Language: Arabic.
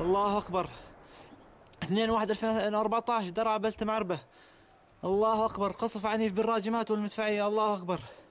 الله اكبر 2 1 2014 درعا بلت معربه الله اكبر قصف عنيف بالراجمات والمدفعيه الله اكبر